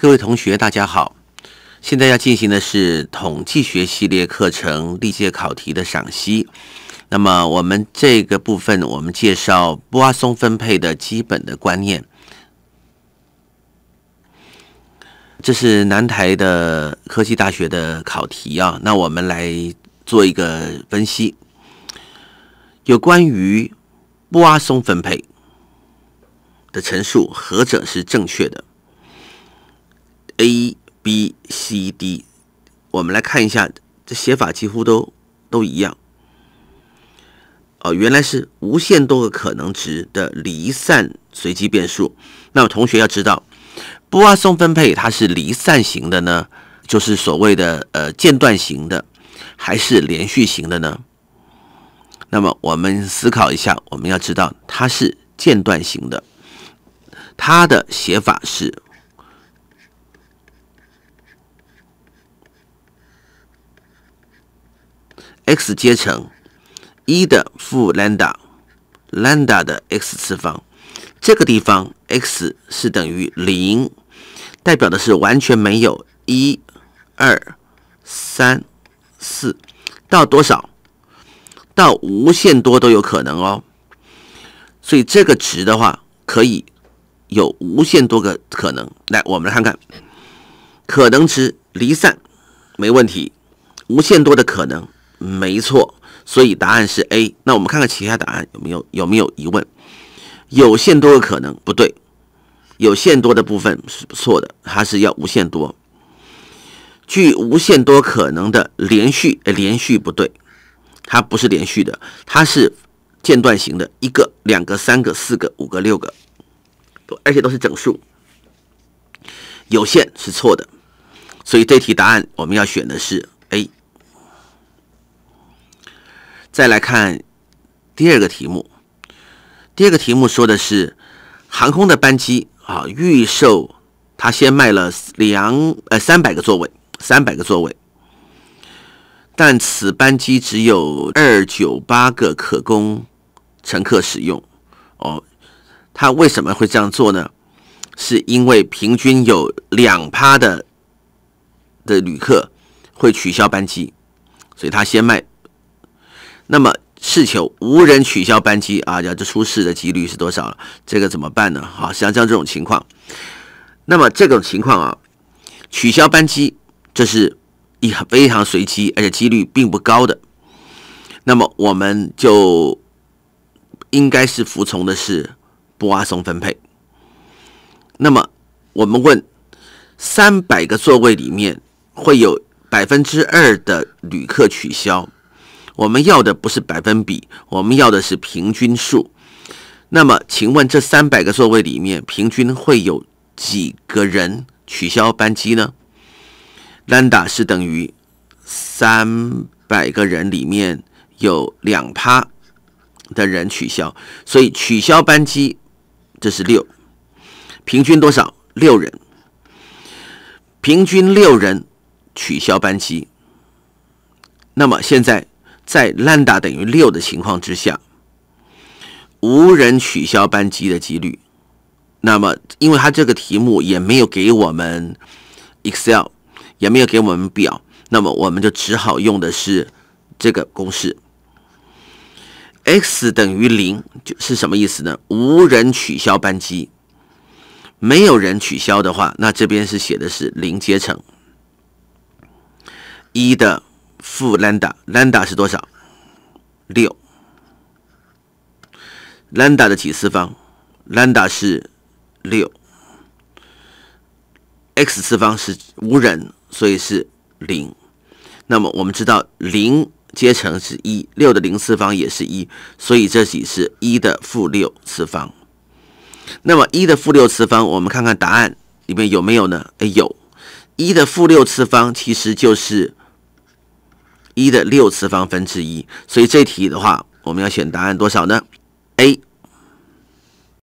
各位同学，大家好！现在要进行的是统计学系列课程历届考题的赏析。那么，我们这个部分，我们介绍阿松分配的基本的观念。这是南台的科技大学的考题啊，那我们来做一个分析。有关于阿松分配的陈述，何者是正确的？a b c d，我们来看一下这写法几乎都都一样。哦，原来是无限多个可能值的离散随机变数。那么同学要知道，泊松分配它是离散型的呢，就是所谓的呃间断型的，还是连续型的呢？那么我们思考一下，我们要知道它是间断型的，它的写法是。x 阶乘一的负兰达，兰达的 x 次方，这个地方 x 是等于零，代表的是完全没有一、二、三、四到多少到无限多都有可能哦，所以这个值的话可以有无限多个可能。来，我们来看看可能值离散没问题，无限多的可能。没错，所以答案是 A。那我们看看其他答案有没有有没有疑问？有限多个可能不对，有限多的部分是错的，还是要无限多。具无限多可能的连续，连续不对，它不是连续的，它是间断型的，一个、两个、三个、四个、五个、六个，而且都是整数。有限是错的，所以这题答案我们要选的是。再来看第二个题目，第二个题目说的是航空的班机啊，预售他先卖了两呃三百个座位，三百个座位，但此班机只有二九八个可供乘客使用哦，他为什么会这样做呢？是因为平均有两趴的的旅客会取消班机，所以他先卖。那么试求无人取消班机啊，要出事的几率是多少？这个怎么办呢？好，像像这种情况，那么这种情况啊，取消班机，这是一非常随机，而且几率并不高的。那么我们就应该是服从的是阿松分配。那么我们问，三百个座位里面会有百分之二的旅客取消。我们要的不是百分比，我们要的是平均数。那么，请问这三百个座位里面，平均会有几个人取消班机呢？d a 是等于三百个人里面有两趴的人取消，所以取消班机这是六，平均多少？六人，平均六人取消班机。那么现在。在 lambda 等于六的情况之下，无人取消班机的几率。那么，因为他这个题目也没有给我们 Excel，也没有给我们表，那么我们就只好用的是这个公式。X 等于零就是什么意思呢？无人取消班机，没有人取消的话，那这边是写的是零阶乘一的。负兰达，兰达是多少？六，兰达的几次方？兰达是六，x 次方是无人，所以是零。那么我们知道零阶乘是一，六的零次方也是一，所以这题是一的负六次方。那么一的负六次方，我们看看答案里面有没有呢？哎，有一的负六次方，其实就是。一的六次方分之一，所以这题的话，我们要选答案多少呢？A。